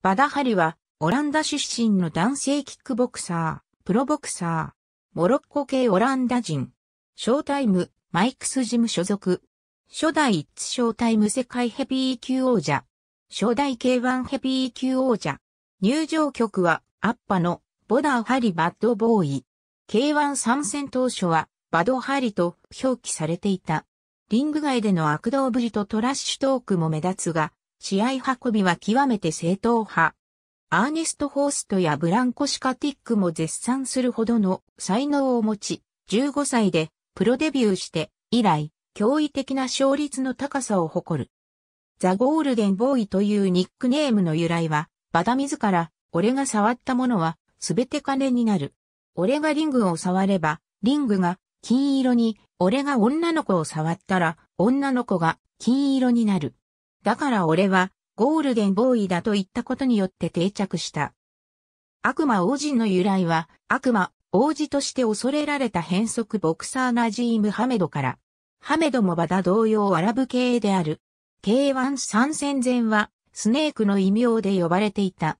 バダハリは、オランダ出身の男性キックボクサー、プロボクサー、モロッコ系オランダ人、ショータイム、マイクスジム所属、初代イッツショータイム世界ヘビー級王者、初代 K1 ヘビー級王者、入場曲は、アッパの、ボダハリバッドボーイ。K1 参戦当初は、バドハリと表記されていた。リング外での悪道ぶりとトラッシュトークも目立つが、試合運びは極めて正当派。アーネスト・ホーストやブランコ・シカティックも絶賛するほどの才能を持ち、15歳でプロデビューして以来、驚異的な勝率の高さを誇る。ザ・ゴールデン・ボーイというニックネームの由来は、バダ自ら、俺が触ったものは、すべて金になる。俺がリングを触れば、リングが金色に、俺が女の子を触ったら、女の子が金色になる。だから俺は、ゴールデンボーイだと言ったことによって定着した。悪魔王子の由来は、悪魔、王子として恐れられた変則ボクサーナジーム・ハメドから、ハメドもバダ同様アラブ系である。K1 3戦前は、スネークの異名で呼ばれていた。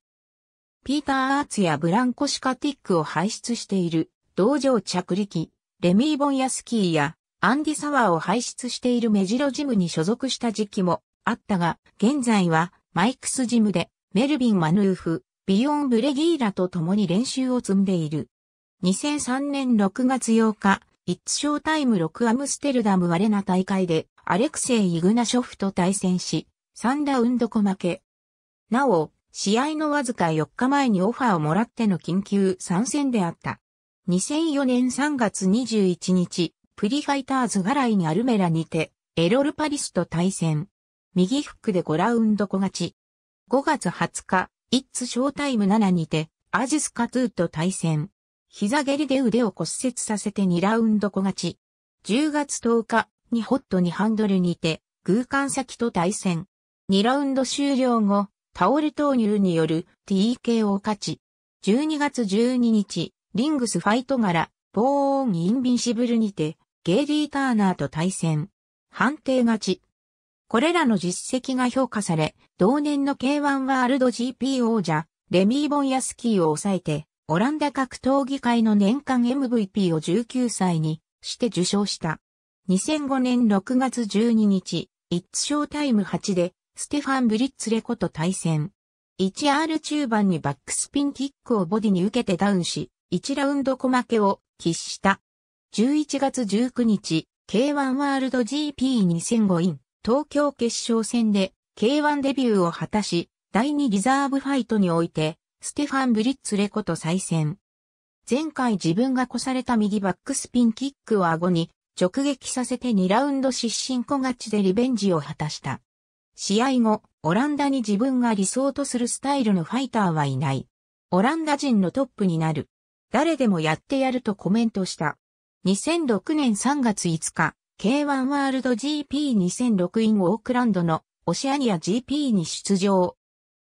ピーター・アーツやブランコシカティックを輩出している、道場着陸、レミー・ボンヤスキーや、アンディ・サワーを輩出しているメジロジムに所属した時期もあったが、現在はマイクスジムでメルビン・マヌーフ、ビヨン・ブレギーラと共に練習を積んでいる。2003年6月8日、イッツショータイム6アムステルダムアレナ大会でアレクセイ・イグナショフと対戦し、3ラウンドコ負け。なお、試合のわずか4日前にオファーをもらっての緊急参戦であった。2004年3月21日、プリファイターズガライにアルメラにて、エロルパリスと対戦。右フックで5ラウンド小勝ち。5月20日、イッツショータイム7にて、アジスカトゥーと対戦。膝蹴りで腕を骨折させて2ラウンド小勝ち。10月10日、にホットにハンドルにて、空間先と対戦。2ラウンド終了後、タオル投入による TKO 勝ち。12月12日、リングスファイト柄、ボーンインビンシブルにて、ゲイリー・ターナーと対戦。判定勝ち。これらの実績が評価され、同年の K1 ワールド GP 王者、レミー・ボンヤスキーを抑えて、オランダ格闘技界の年間 MVP を19歳にして受賞した。2005年6月12日、イッツショータイム8で、ステファン・ブリッツレコと対戦。1R 中盤にバックスピンキックをボディに受けてダウンし、1ラウンド小負けを喫した。11月19日、K1 ワールド GP2005 イン。東京決勝戦で K1 デビューを果たし、第2リザーブファイトにおいて、ステファン・ブリッツレコと再戦。前回自分が越された右バックスピンキックを顎に直撃させて2ラウンド失神小勝ちでリベンジを果たした。試合後、オランダに自分が理想とするスタイルのファイターはいない。オランダ人のトップになる。誰でもやってやるとコメントした。2006年3月5日、K1 ワールド GP2006 インオークランドのオシアニア GP に出場。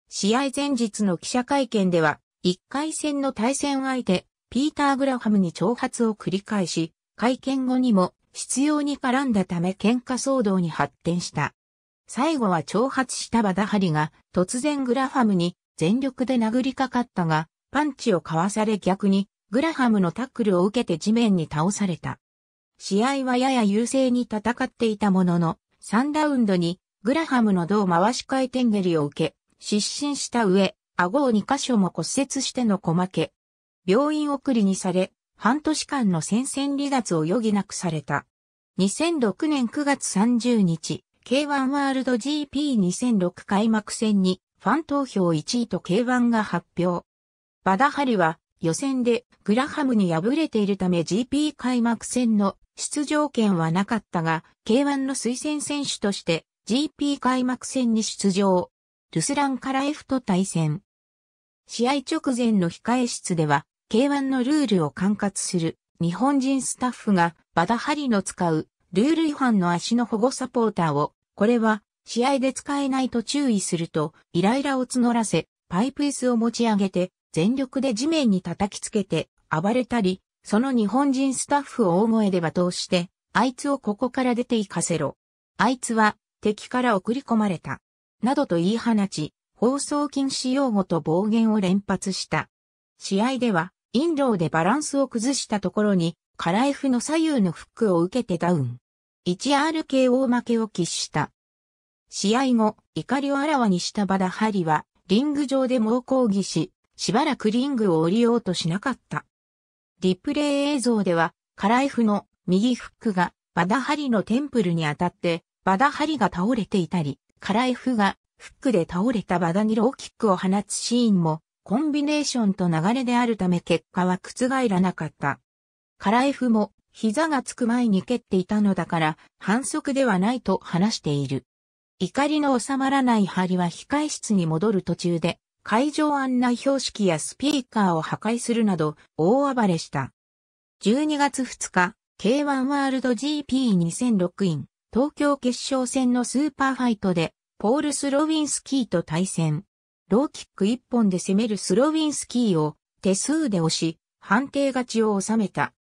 試合前日の記者会見では、1回戦の対戦相手、ピーター・グラハムに挑発を繰り返し、会見後にも必要に絡んだため喧嘩騒動に発展した。最後は挑発したバダハリが突然グラハムに全力で殴りかかったが、パンチをかわされ逆にグラハムのタックルを受けて地面に倒された。試合はやや優勢に戦っていたものの、3ラウンドにグラハムの胴回し回転蹴りを受け、失神した上、顎を2箇所も骨折しての小負け。病院送りにされ、半年間の戦線離脱を余儀なくされた。2006年9月30日、K1 ワールド GP2006 開幕戦にファン投票1位と K1 が発表。バダハリは予選でグラハムに敗れているため GP 開幕戦の出場権はなかったが、K1 の推薦選手として GP 開幕戦に出場。ルスラン・カラエフと対戦。試合直前の控え室では、K1 のルールを管轄する日本人スタッフがバダハリの使うルール違反の足の保護サポーターを、これは試合で使えないと注意すると、イライラを募らせ、パイプ椅子を持ち上げて、全力で地面に叩きつけて暴れたり、その日本人スタッフを大声で罵倒して、あいつをここから出て行かせろ。あいつは敵から送り込まれた。などと言い放ち、放送禁止用語と暴言を連発した。試合では、インローでバランスを崩したところに、カラエフの左右のフックを受けてダウン。1RKO 負けを喫した。試合後、怒りをあらわにしたバダハリは、リング上で猛抗議し、しばらくリングを降りようとしなかった。リプレイ映像では、カラエフの右フックがバダハリのテンプルに当たって、バダハリが倒れていたり、カラエフがフックで倒れたバダにローキックを放つシーンも、コンビネーションと流れであるため結果は覆らなかった。カラエフも膝がつく前に蹴っていたのだから反則ではないと話している。怒りの収まらないハリは控室に戻る途中で会場案内標識やスピーカーを破壊するなど大暴れした。12月2日、K1 ワールド GP2006 イン、東京決勝戦のスーパーファイトで、ポール・スロウィンスキーと対戦。ローキック1本で攻めるスロウィンスキーを手数で押し、判定勝ちを収めた。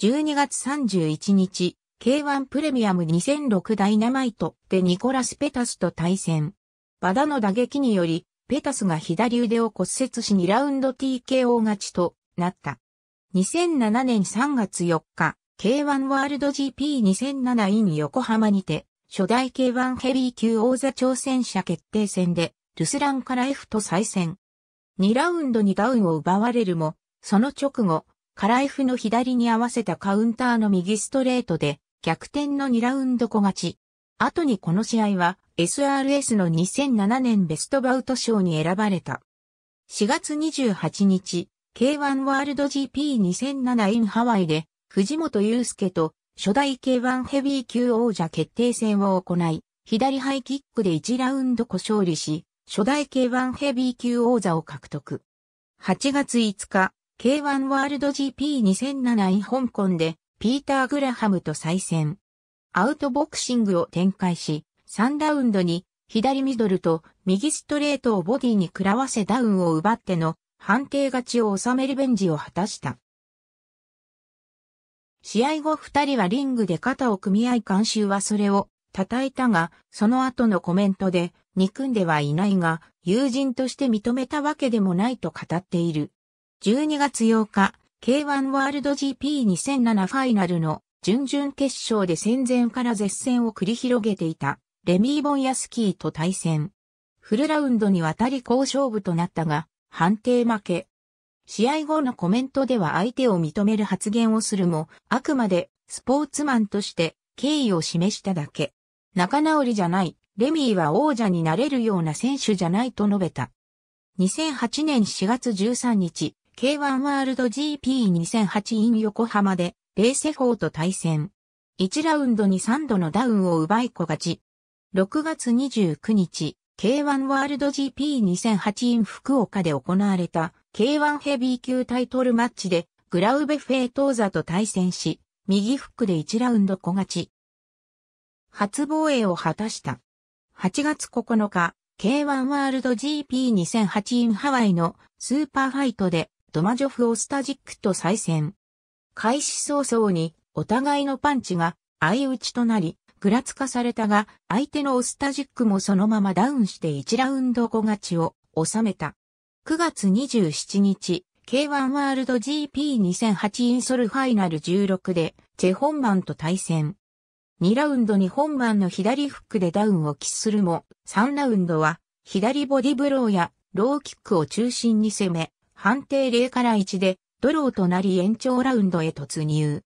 12月31日、K1 プレミアム2006ダイナマイトでニコラス・ペタスと対戦。バダの打撃により、ペタスが左腕を骨折し2ラウンド TKO 勝ちとなった。2007年3月4日、K1 ワールド GP2007 イン横浜にて、初代 K1 ヘビー級王座挑戦者決定戦で、ルスランから F と再戦。2ラウンドにダウンを奪われるも、その直後、カラエフの左に合わせたカウンターの右ストレートで、逆転の2ラウンド小勝ち。後にこの試合は SRS の2007年ベストバウト賞に選ばれた。4月28日、K1 ワールド GP2007 インハワイで、藤本祐介と初代 K1 ヘビー級王者決定戦を行い、左ハイキックで1ラウンド小勝利し、初代 K1 ヘビー級王座を獲得。8月5日、K1 ワールド GP2007 イン香港で、ピーター・グラハムと再戦。アウトボクシングを展開し、3ラウンドに左ミドルと右ストレートをボディに食らわせダウンを奪っての判定勝ちを収めるベンジを果たした。試合後2人はリングで肩を組み合い監修はそれを叩いたが、その後のコメントで憎んではいないが、友人として認めたわけでもないと語っている。12月8日、K1 ワールド GP2007 ファイナルの準々決勝で戦前から絶戦を繰り広げていた、レミー・ボンヤスキーと対戦。フルラウンドにわたり好勝負となったが、判定負け。試合後のコメントでは相手を認める発言をするも、あくまでスポーツマンとして敬意を示しただけ。仲直りじゃない、レミーは王者になれるような選手じゃないと述べた。2008年4月13日、K1 ワールド GP2008 in 横浜でレーセフォーと対戦。1ラウンドに3度のダウンを奪い小勝ち。6月29日、K1 ワールド GP2008 in 福岡で行われた K1 ヘビー級タイトルマッチでグラウベフェートーザと対戦し、右フックで1ラウンド小勝ち。初防衛を果たした。8月9日、K1 ワールド GP2008 in ハワイのスーパーファイトでドマジョフ・オスタジックと再戦。開始早々にお互いのパンチが相打ちとなり、ぐらつかされたが、相手のオスタジックもそのままダウンして1ラウンド後勝ちを収めた。9月27日、K1 ワールド GP2008 インソルファイナル16で、チェホンマンと対戦。2ラウンドに本番の左フックでダウンを喫するも、3ラウンドは、左ボディブローや、ローキックを中心に攻め、判定0から1で、ドローとなり延長ラウンドへ突入。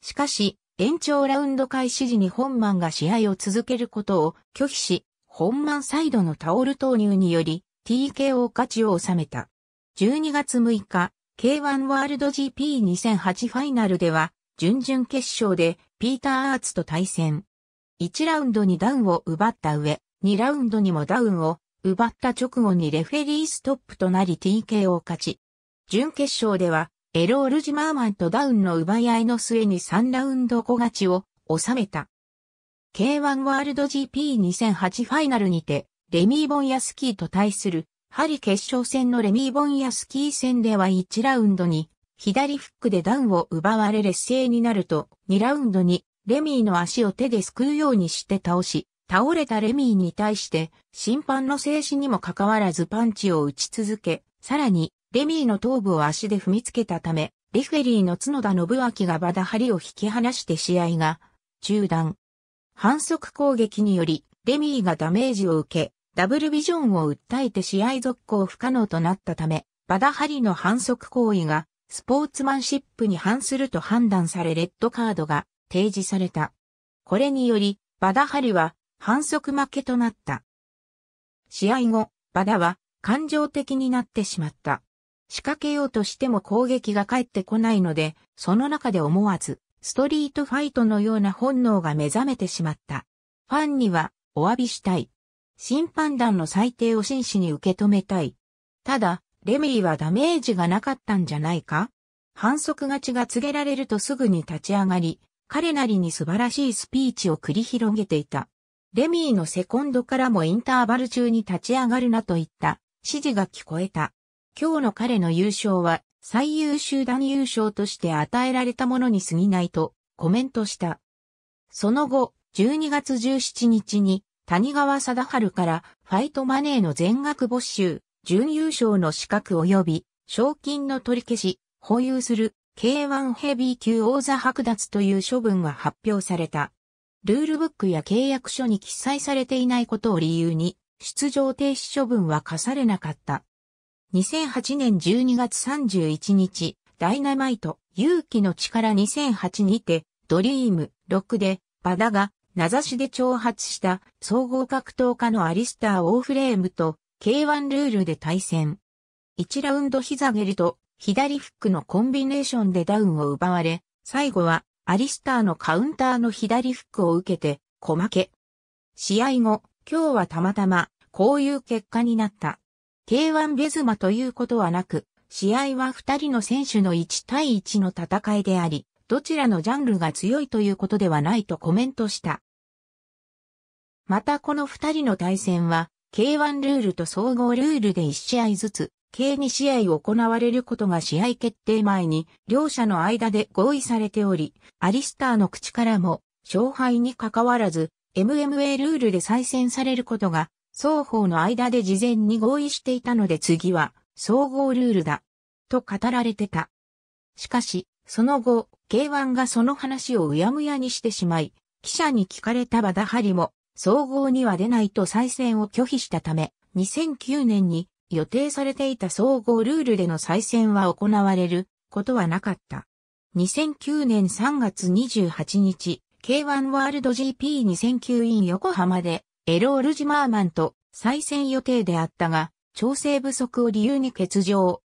しかし、延長ラウンド開始時に本マンが試合を続けることを拒否し、本マンサイドのタオル投入により TKO 勝ちを収めた。12月6日、K1 ワールド GP2008 ファイナルでは、準々決勝でピーター・アーツと対戦。1ラウンドにダウンを奪った上、2ラウンドにもダウンを奪った直後にレフェリーストップとなり TKO 勝ち。準決勝ではエロール・ジマーマンとダウンの奪い合いの末に3ラウンド小勝ちを収めた。K1 ワールド GP2008 ファイナルにて、レミー・ボンヤスキーと対する、ハリ決勝戦のレミー・ボンヤスキー戦では1ラウンドに、左フックでダウンを奪われ劣勢になると、2ラウンドに、レミーの足を手ですくうようにして倒し、倒れたレミーに対して、審判の制止にもかかわらずパンチを打ち続け、さらに、レミーの頭部を足で踏みつけたため、レフェリーの角田信明がバダハリを引き離して試合が中断。反則攻撃により、レミーがダメージを受け、ダブルビジョンを訴えて試合続行不可能となったため、バダハリの反則行為がスポーツマンシップに反すると判断されレッドカードが提示された。これにより、バダハリは反則負けとなった。試合後、バダは感情的になってしまった。仕掛けようとしても攻撃が返ってこないので、その中で思わず、ストリートファイトのような本能が目覚めてしまった。ファンには、お詫びしたい。審判団の裁定を真摯に受け止めたい。ただ、レミーはダメージがなかったんじゃないか反則勝ちが告げられるとすぐに立ち上がり、彼なりに素晴らしいスピーチを繰り広げていた。レミーのセコンドからもインターバル中に立ち上がるなといった指示が聞こえた。今日の彼の優勝は最優秀団優勝として与えられたものに過ぎないとコメントした。その後、12月17日に谷川貞治からファイトマネーの全額没収、準優勝の資格及び賞金の取り消し、保有する K1 ヘビー級王座剥奪という処分が発表された。ルールブックや契約書に記載されていないことを理由に、出場停止処分は課されなかった。2008年12月31日、ダイナマイト、勇気の力2008にて、ドリーム6で、バダが、名指しで挑発した総合格闘家のアリスター・オーフレームと K1 ルールで対戦。1ラウンド膝蹴りと左フックのコンビネーションでダウンを奪われ、最後はアリスターのカウンターの左フックを受けて小負け。試合後、今日はたまたまこういう結果になった。K1 ベズマということはなく、試合は2人の選手の1対1の戦いであり、どちらのジャンルが強いということではないとコメントした。またこの2人の対戦は、K1 ルールと総合ルールで1試合ずつ、計2試合行われることが試合決定前に両者の間で合意されており、アリスターの口からも勝敗に関わらず MMA ルールで再戦されることが双方の間で事前に合意していたので次は、総合ルールだ。と語られてた。しかし、その後、K1 がその話をうやむやにしてしまい、記者に聞かれたバダハリも、総合には出ないと再選を拒否したため、2009年に予定されていた総合ルールでの再選は行われることはなかった。2009年3月28日、K1 ワールド GP2009 in 横浜でエロール・ジマーマンと再戦予定であったが、調整不足を理由に欠場。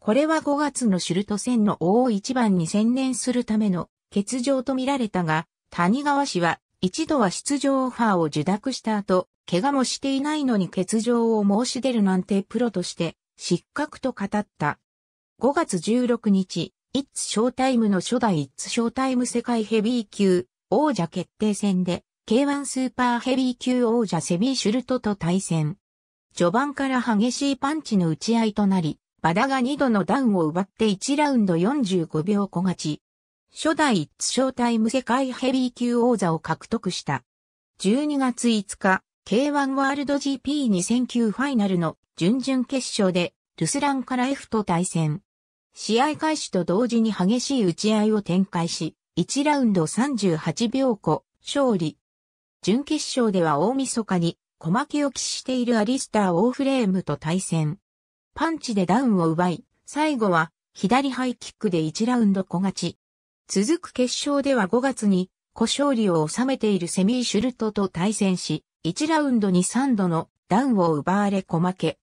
これは5月のシュルト戦の大一番に専念するための欠場とみられたが、谷川氏は一度は出場オファーを受諾した後、怪我もしていないのに欠場を申し出るなんてプロとして失格と語った。5月16日、イッツショータイムの初代イッツショータイム世界ヘビー級王者決定戦で K1 スーパーヘビー級王者セミシュルトと対戦。序盤から激しいパンチの打ち合いとなり、バダが2度のダウンを奪って1ラウンド45秒小勝ち。初代ツショータイム世界ヘビー級王座を獲得した。12月5日、K1 ワールド GP2009 ファイナルの準々決勝で、ルスランから F と対戦。試合開始と同時に激しい打ち合いを展開し、1ラウンド38秒後、勝利。準決勝では大晦日に小負けを喫しているアリスター・オーフレームと対戦。パンチでダウンを奪い、最後は左ハイキックで1ラウンド小勝ち。続く決勝では5月に、小勝利を収めているセミー・シュルトと対戦し、1ラウンドに3度のダウンを奪われ小負け。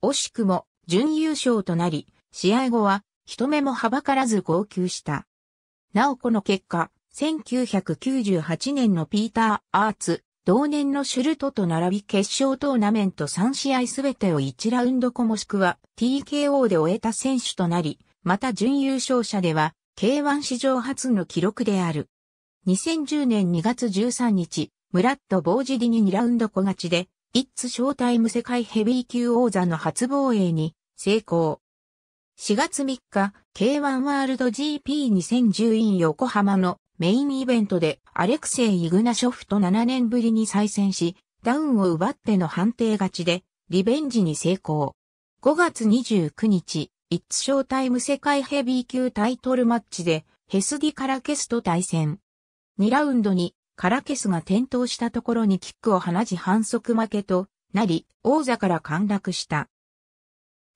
惜しくも準優勝となり、試合後は人目もはばからず号泣した。なおこの結果、1998年のピーター・アーツ、同年のシュルトと並び決勝トーナメント3試合すべてを1ラウンド後もしくは TKO で終えた選手となり、また準優勝者では K1 史上初の記録である。2010年2月13日、ムラット・ボージディに2ラウンド小勝ちで、イッツ・ショータイム世界ヘビー級王座の初防衛に成功。4月3日、K1 ワールド GP2010 i 横浜のメインイベントでアレクセイ・イグナショフと7年ぶりに再戦し、ダウンを奪っての判定勝ちで、リベンジに成功。5月29日、イッツショータイム世界ヘビー級タイトルマッチで、ヘスディ・カラケスと対戦。2ラウンドに、カラケスが転倒したところにキックを放ち反則負けとなり、王座から陥落した。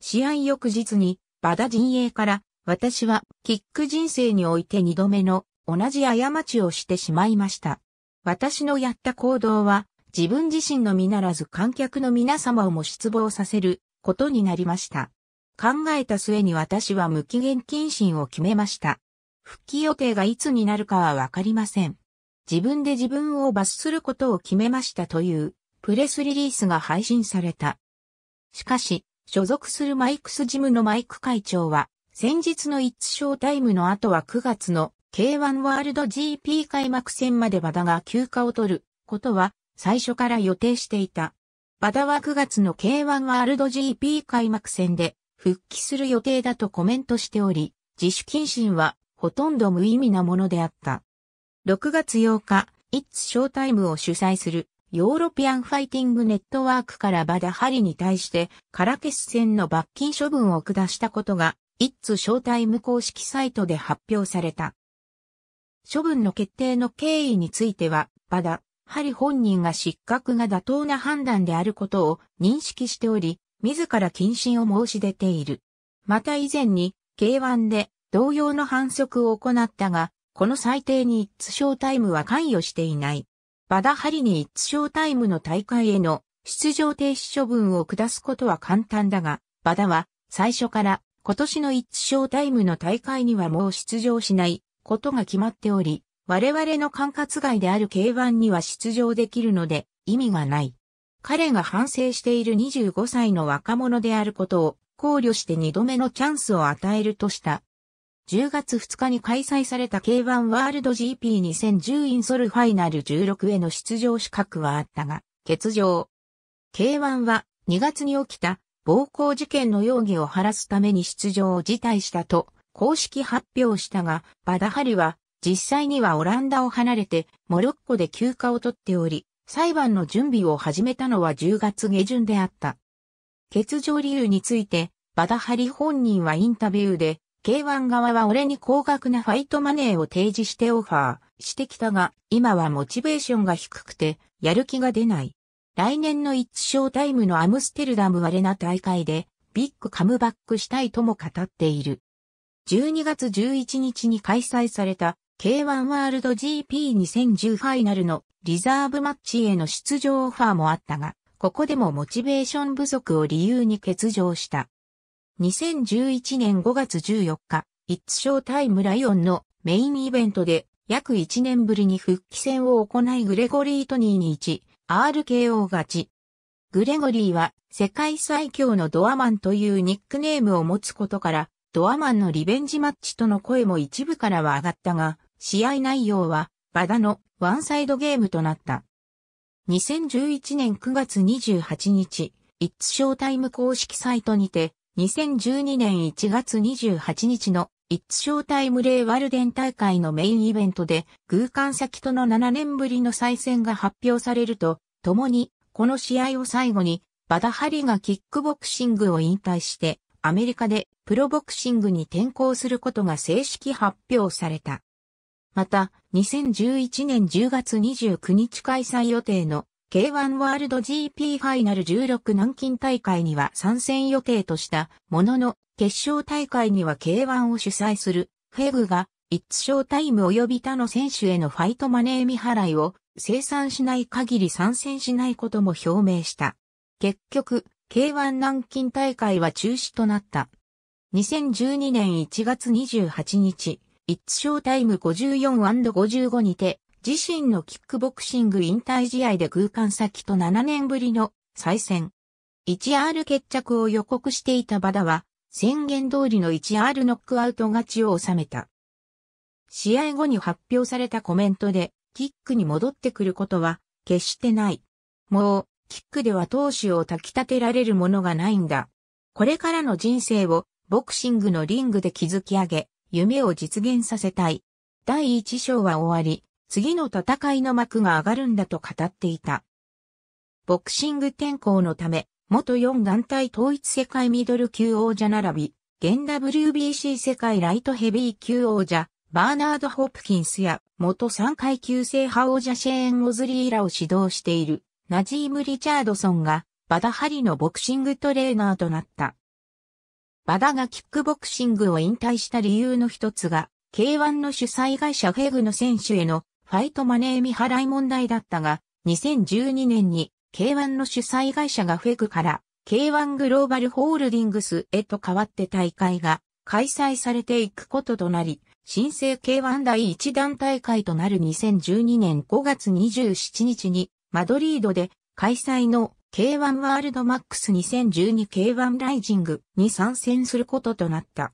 試合翌日に、バダ陣営から、私は、キック人生において2度目の同じ過ちをしてしまいました。私のやった行動は、自分自身のみならず観客の皆様をも失望させることになりました。考えた末に私は無期限謹慎を決めました。復帰予定がいつになるかはわかりません。自分で自分を罰することを決めましたというプレスリリースが配信された。しかし、所属するマイクスジムのマイク会長は、先日のイッツショータイムの後は9月の K1 ワールド GP 開幕戦まで馬ダが休暇を取ることは最初から予定していた。馬ダは9月の K1 ワールド GP 開幕戦で復帰する予定だとコメントしており、自主謹慎はほとんど無意味なものであった。6月8日、It's Showtime を主催するヨーロピアンファイティングネットワークからバダハリに対してカラケス戦の罰金処分を下したことが It's Showtime 公式サイトで発表された。処分の決定の経緯については、バだ、ハリ本人が失格が妥当な判断であることを認識しており、自ら謹慎を申し出ている。また以前に、K1 で同様の反則を行ったが、この裁定に一致。ショータイムは関与していない。バダハリに一致。ショータイムの大会への出場停止処分を下すことは簡単だが、バダは最初から今年の一致ショータイムの大会にはもう出場しないことが決まっており、我々の管轄外である K1 には出場できるので意味がない。彼が反省している25歳の若者であることを考慮して2度目のチャンスを与えるとした。10月2日に開催された K1 ワールド GP2010 インソルファイナル16への出場資格はあったが、欠場。K1 は2月に起きた暴行事件の容疑を晴らすために出場を辞退したと公式発表したが、バダハリは実際にはオランダを離れてモロッコで休暇を取っており、裁判の準備を始めたのは10月下旬であった。欠場理由について、バダハリ本人はインタビューで、K1 側は俺に高額なファイトマネーを提示してオファーしてきたが、今はモチベーションが低くて、やる気が出ない。来年の一ータイムのアムステルダムアレな大会で、ビッグカムバックしたいとも語っている。12月11日に開催された K1 ワールド GP2010 ファイナルのリザーブマッチへの出場オファーもあったが、ここでもモチベーション不足を理由に欠場した。2011年5月14日、イッツショータイムライオンのメインイベントで約1年ぶりに復帰戦を行いグレゴリー・トニーに1、RKO 勝ち。グレゴリーは世界最強のドアマンというニックネームを持つことからドアマンのリベンジマッチとの声も一部からは上がったが、試合内容は、バダのワンサイドゲームとなった。2011年9月28日、イッツショータイム公式サイトにて、2012年1月28日のイッツショータイムレイワルデン大会のメインイベントで、空間先との7年ぶりの再戦が発表されると、共に、この試合を最後に、バダハリがキックボクシングを引退して、アメリカでプロボクシングに転向することが正式発表された。また、2011年10月29日開催予定の K1 ワールド GP ファイナル16南京大会には参戦予定としたものの、決勝大会には K1 を主催するフェグが、イッツショータイム及び他の選手へのファイトマネー未払いを生産しない限り参戦しないことも表明した。結局、K1 南京大会は中止となった。2012年1月28日、イッツショータイム 54&55 にて、自身のキックボクシング引退試合で空間先と7年ぶりの再戦。1R 決着を予告していたバダは、宣言通りの 1R ノックアウト勝ちを収めた。試合後に発表されたコメントで、キックに戻ってくることは、決してない。もう、キックでは闘志を焚き立てられるものがないんだ。これからの人生をボクシングのリングで築き上げ、夢を実現させたい。第一章は終わり、次の戦いの幕が上がるんだと語っていた。ボクシング転向のため、元4団体統一世界ミドル級王者並び、現 WBC 世界ライトヘビー級王者、バーナード・ホプキンスや元3階級制覇王者シェーン・オズリーらを指導している。ナジーム・リチャードソンがバダハリのボクシングトレーナーとなった。バダがキックボクシングを引退した理由の一つが、K1 の主催会社フェグの選手へのファイトマネー未払い問題だったが、2012年に K1 の主催会社がフェグから K1 グローバルホールディングスへと変わって大会が開催されていくこととなり、新生 K1 第1弾大会となる2012年5月27日にマドリードで開催の K1 ワールドマックス 2012K1 ライジングに参戦することとなった。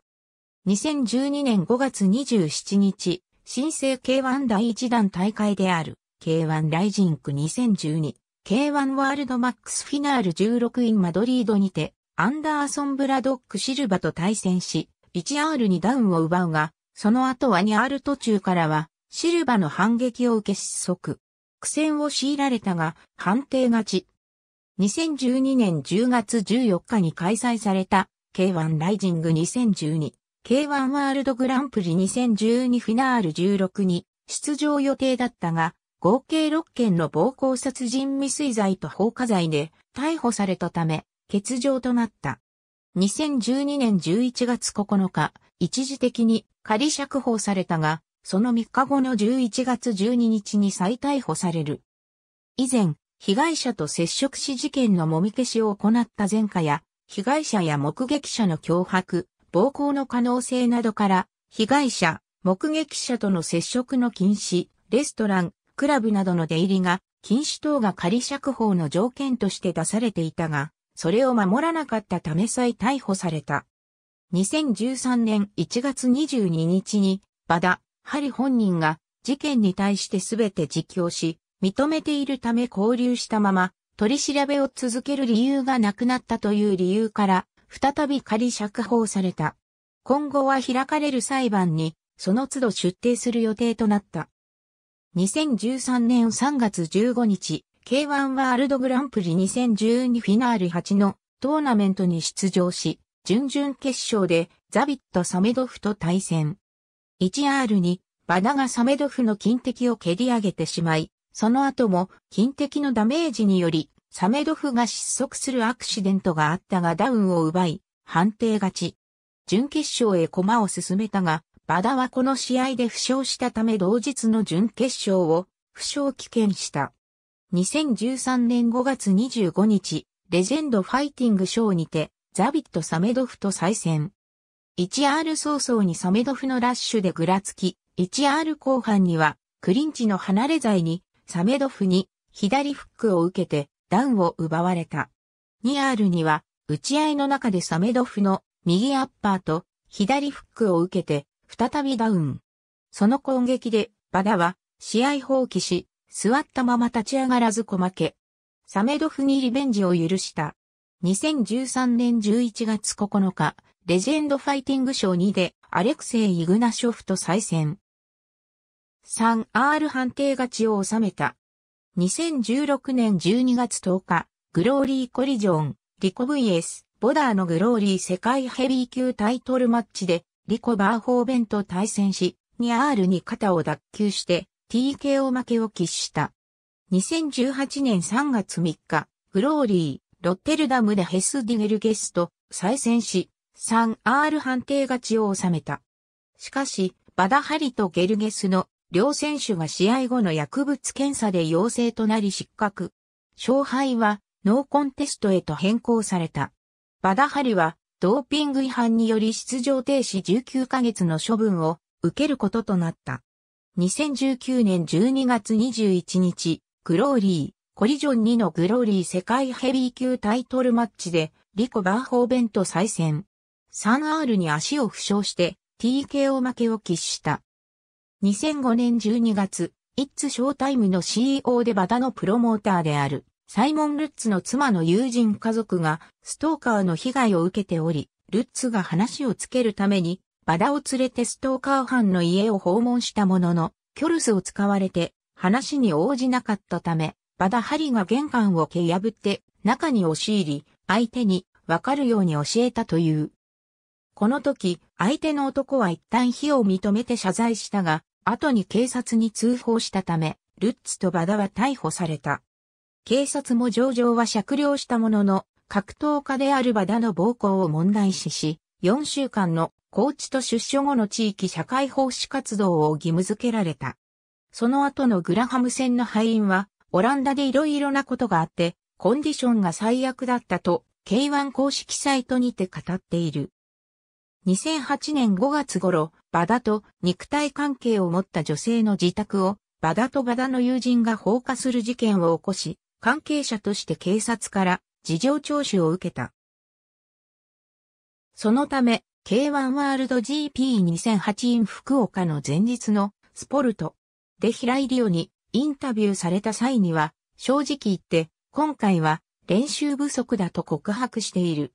2012年5月27日、新生 K1 第1弾大会である K1 ライジング 2012K1 ワールドマックスフィナール16インマドリードにて、アンダーソン・ブラドック・シルバと対戦し、1 r にダウンを奪うが、その後は 2R 途中からは、シルバの反撃を受け失速。苦戦を強いられたが、判定勝ち。2012年10月14日に開催された K1 ライジング 2012K1 ワールドグランプリ2012フィナール16に出場予定だったが、合計6件の暴行殺人未遂罪と放火罪で逮捕されたため、欠場となった。2012年11月9日、一時的に仮釈放されたが、その3日後の11月12日に再逮捕される。以前、被害者と接触し事件のもみ消しを行った前科や、被害者や目撃者の脅迫、暴行の可能性などから、被害者、目撃者との接触の禁止、レストラン、クラブなどの出入りが、禁止等が仮釈放の条件として出されていたが、それを守らなかったため再逮捕された。2013年1月22日に、バダ、ハリ本人が事件に対して全て自供し、認めているため交流したまま、取り調べを続ける理由がなくなったという理由から、再び仮釈放された。今後は開かれる裁判に、その都度出廷する予定となった。2013年3月15日、K1 ワールドグランプリ2012フィナール8のトーナメントに出場し、準々決勝でザビット・サメドフと対戦。1R に、バナがサメドフの金敵を蹴り上げてしまい、その後も金敵のダメージにより、サメドフが失速するアクシデントがあったがダウンを奪い、判定勝ち。準決勝へ駒を進めたが、バダはこの試合で負傷したため同日の準決勝を負傷棄権した。2013年5月25日、レジェンドファイティングショーにて、ザビット・サメドフと再戦。1R 早々にサメドフのラッシュでぐらつき、1R 後半には、クリンチの離れ剤に、サメドフに、左フックを受けて、ダウンを奪われた。2R には、打ち合いの中でサメドフの、右アッパーと、左フックを受けて、再びダウン。その攻撃で、バダは、試合放棄し、座ったまま立ち上がらず小負け。サメドフにリベンジを許した。2013年11月9日、レジェンドファイティング賞2でアレクセイ・イグナショフと再戦。3R 判定勝ちを収めた。2016年12月10日、グローリーコリジョン、リコ VS、ボダーのグローリー世界ヘビー級タイトルマッチで、リコバーホーベンと対戦し、2R に肩を脱臼して、TKO 負けを喫した。2018年3月3日、グローリー、ロッテルダムでヘスディゲルゲスト、再戦し、3アール判定勝ちを収めた。しかし、バダハリとゲルゲスの両選手が試合後の薬物検査で陽性となり失格。勝敗はノーコンテストへと変更された。バダハリはドーピング違反により出場停止19ヶ月の処分を受けることとなった。2019年12月21日、グローリー、コリジョン2のグローリー世界ヘビー級タイトルマッチで、リコ・バーホーベント再戦。3R に足を負傷して TKO 負けを喫した。2005年12月、イッツショータイムの CEO でバダのプロモーターである、サイモン・ルッツの妻の友人家族がストーカーの被害を受けており、ルッツが話をつけるために、バダを連れてストーカー犯の家を訪問したものの、キョルスを使われて話に応じなかったため、バダハリが玄関を蹴破って中に押し入り、相手にわかるように教えたという。この時、相手の男は一旦非を認めて謝罪したが、後に警察に通報したため、ルッツとバダは逮捕された。警察も上場は酌量したものの、格闘家であるバダの暴行を問題視し、4週間の高知と出所後の地域社会奉仕活動を義務付けられた。その後のグラハム戦の敗因は、オランダで色々なことがあって、コンディションが最悪だったと、K1 公式サイトにて語っている。2008年5月頃、バダと肉体関係を持った女性の自宅を、バダとバダの友人が放火する事件を起こし、関係者として警察から事情聴取を受けた。そのため、K1 ワールド GP2008 in 福岡の前日のスポルトで平井リオにインタビューされた際には、正直言って、今回は練習不足だと告白している。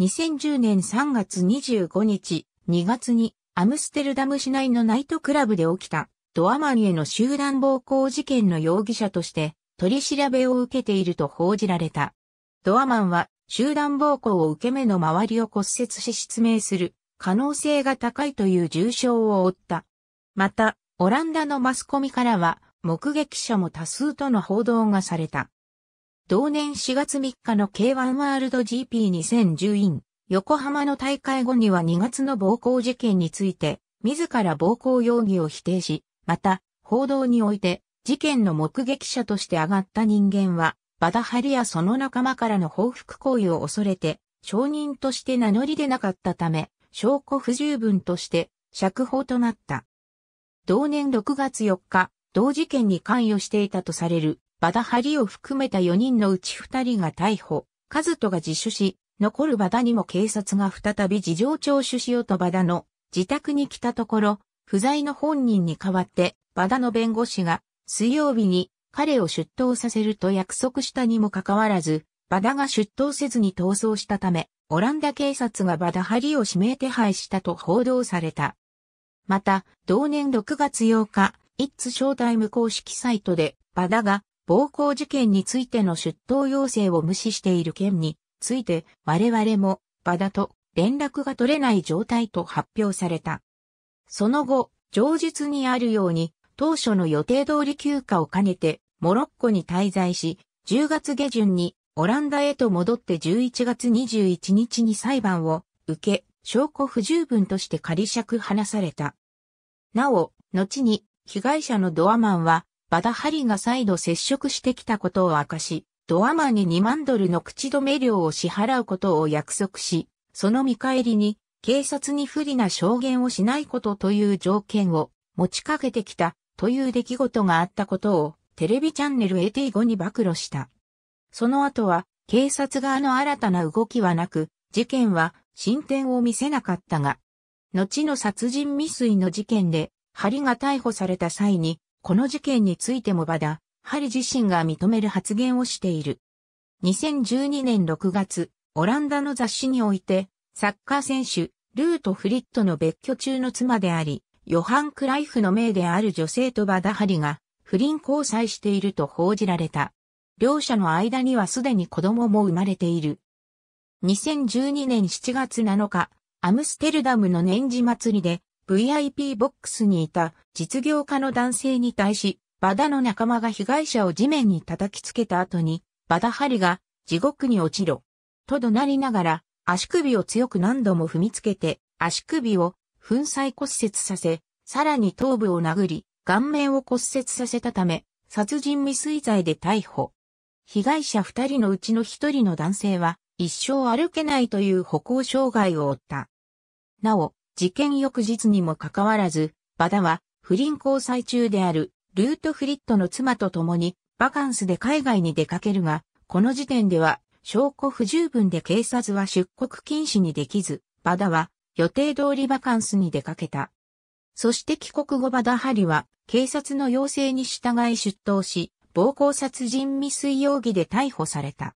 2010年3月25日、2月にアムステルダム市内のナイトクラブで起きたドアマンへの集団暴行事件の容疑者として取り調べを受けていると報じられた。ドアマンは集団暴行を受け目の周りを骨折し失明する可能性が高いという重傷を負った。また、オランダのマスコミからは目撃者も多数との報道がされた。同年4月3日の K1 ワールド GP2010 i 横浜の大会後には2月の暴行事件について、自ら暴行容疑を否定し、また、報道において、事件の目撃者として上がった人間は、バダハリやその仲間からの報復行為を恐れて、証人として名乗り出なかったため、証拠不十分として釈放となった。同年6月4日、同事件に関与していたとされるバダハリを含めた4人のうち2人が逮捕、カズトが自首し、残るバダにも警察が再び事情聴取しようとバダの自宅に来たところ、不在の本人に代わってバダの弁護士が水曜日に彼を出頭させると約束したにもかかわらず、バダが出頭せずに逃走したため、オランダ警察がバダハリを指名手配したと報道された。また、同年6月8日、イッツショータイム公式サイトで、バダが暴行事件についての出頭要請を無視している件について我々も場だと連絡が取れない状態と発表された。その後、上述にあるように当初の予定通り休暇を兼ねてモロッコに滞在し、10月下旬にオランダへと戻って11月21日に裁判を受け、証拠不十分として仮釈話された。なお、後に被害者のドアマンはバダハリが再度接触してきたことを明かし、ドアマンに2万ドルの口止め料を支払うことを約束し、その見返りに、警察に不利な証言をしないことという条件を持ちかけてきたという出来事があったことをテレビチャンネル AT5 に暴露した。その後は警察側の新たな動きはなく、事件は進展を見せなかったが、後の殺人未遂の事件で、ハリが逮捕された際に、この事件についてもバダ、ハリ自身が認める発言をしている。2012年6月、オランダの雑誌において、サッカー選手、ルート・フリットの別居中の妻であり、ヨハン・クライフの名である女性とバダハリが不倫交際していると報じられた。両者の間にはすでに子供も生まれている。2012年7月7日、アムステルダムの年次祭りで VIP ボックスにいた実業家の男性に対し、バダの仲間が被害者を地面に叩きつけた後に、バダハリが地獄に落ちろ。と怒鳴りながら、足首を強く何度も踏みつけて、足首を粉砕骨折させ、さらに頭部を殴り、顔面を骨折させたため、殺人未遂罪で逮捕。被害者二人のうちの一人の男性は、一生歩けないという歩行障害を負った。なお、事件翌日にもかかわらず、バダは不倫交際中であるルートフリットの妻と共にバカンスで海外に出かけるが、この時点では証拠不十分で警察は出国禁止にできず、バダは予定通りバカンスに出かけた。そして帰国後バダハリは警察の要請に従い出頭し、暴行殺人未遂容疑で逮捕された。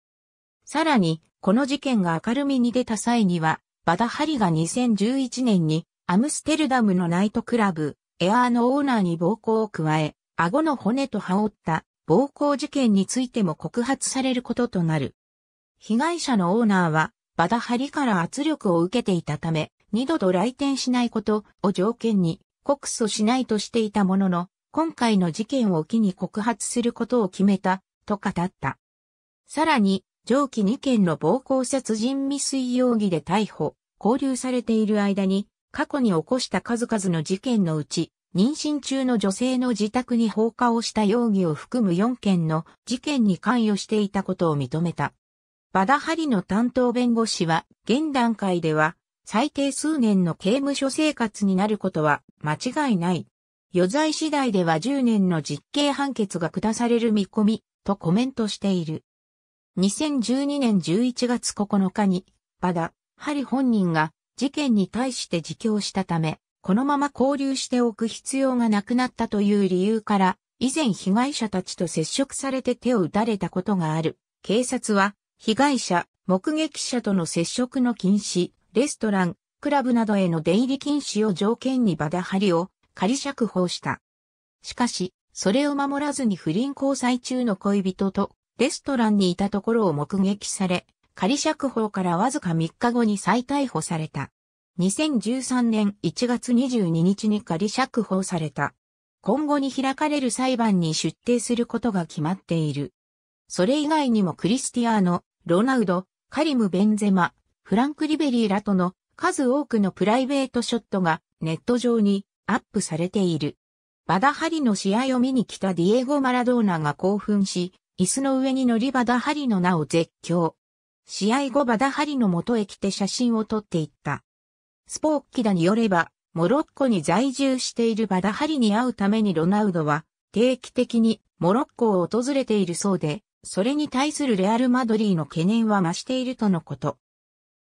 さらに、この事件が明るみに出た際には、バダハリが2011年にアムステルダムのナイトクラブ、エアーのオーナーに暴行を加え、顎の骨と羽織った暴行事件についても告発されることとなる。被害者のオーナーは、バダハリから圧力を受けていたため、二度と来店しないことを条件に告訴しないとしていたものの、今回の事件を機に告発することを決めた、と語った。さらに、上記2件の暴行殺人未遂容疑で逮捕、交流されている間に、過去に起こした数々の事件のうち、妊娠中の女性の自宅に放火をした容疑を含む4件の事件に関与していたことを認めた。バダハリの担当弁護士は、現段階では、最低数年の刑務所生活になることは間違いない。余罪次第では10年の実刑判決が下される見込み、とコメントしている。2012年11月9日に、バダ、ハリ本人が事件に対して自供したため、このまま交流しておく必要がなくなったという理由から、以前被害者たちと接触されて手を打たれたことがある。警察は、被害者、目撃者との接触の禁止、レストラン、クラブなどへの出入り禁止を条件にバダハリを仮釈放した。しかし、それを守らずに不倫交際中の恋人とレストランにいたところを目撃され、仮釈放からわずか3日後に再逮捕された。2013年1月22日に仮釈放された。今後に開かれる裁判に出廷することが決まっている。それ以外にもクリスティアーノ、ロナウド、カリム・ベンゼマ、フランク・リベリーらとの数多くのプライベートショットがネット上にアップされている。バダハリの試合を見に来たディエゴ・マラドーナが興奮し、椅子の上に乗りバダハリの名を絶叫。試合後バダハリの元へ来て写真を撮っていった。スポーッキダによれば、モロッコに在住しているバダハリに会うためにロナウドは定期的にモロッコを訪れているそうで、それに対するレアル・マドリーの懸念は増しているとのこと。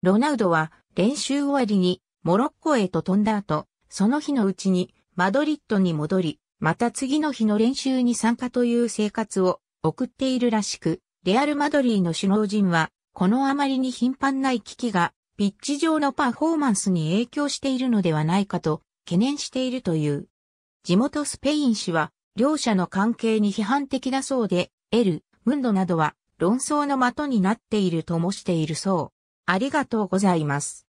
ロナウドは練習終わりにモロッコへと飛んだ後、その日のうちにマドリッドに戻り、また次の日の練習に参加という生活を送っているらしく、レアル・マドリーの首脳陣はこのあまりに頻繁な行き来が、ピッチ上のパフォーマンスに影響しているのではないかと懸念しているという。地元スペイン氏は、両者の関係に批判的だそうで、エル、ムンドなどは論争の的になっているともしているそう。ありがとうございます。